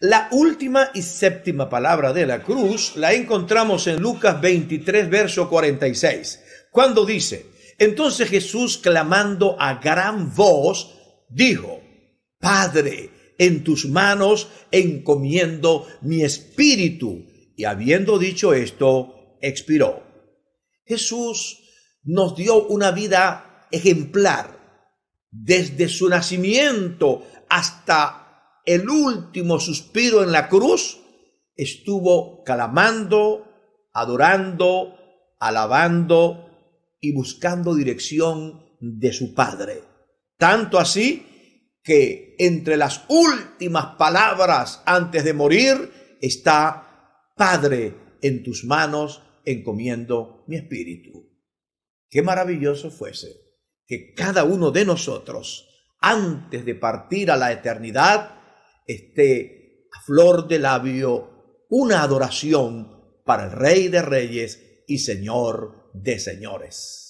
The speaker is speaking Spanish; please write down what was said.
La última y séptima palabra de la cruz la encontramos en Lucas 23, verso 46, cuando dice, entonces Jesús clamando a gran voz, dijo, Padre, en tus manos encomiendo mi espíritu. Y habiendo dicho esto, expiró. Jesús nos dio una vida ejemplar desde su nacimiento hasta el último suspiro en la cruz, estuvo clamando, adorando, alabando y buscando dirección de su Padre. Tanto así que entre las últimas palabras antes de morir está, Padre, en tus manos encomiendo mi espíritu. Qué maravilloso fuese que cada uno de nosotros, antes de partir a la eternidad, esté a flor de labio una adoración para el Rey de Reyes y Señor de Señores.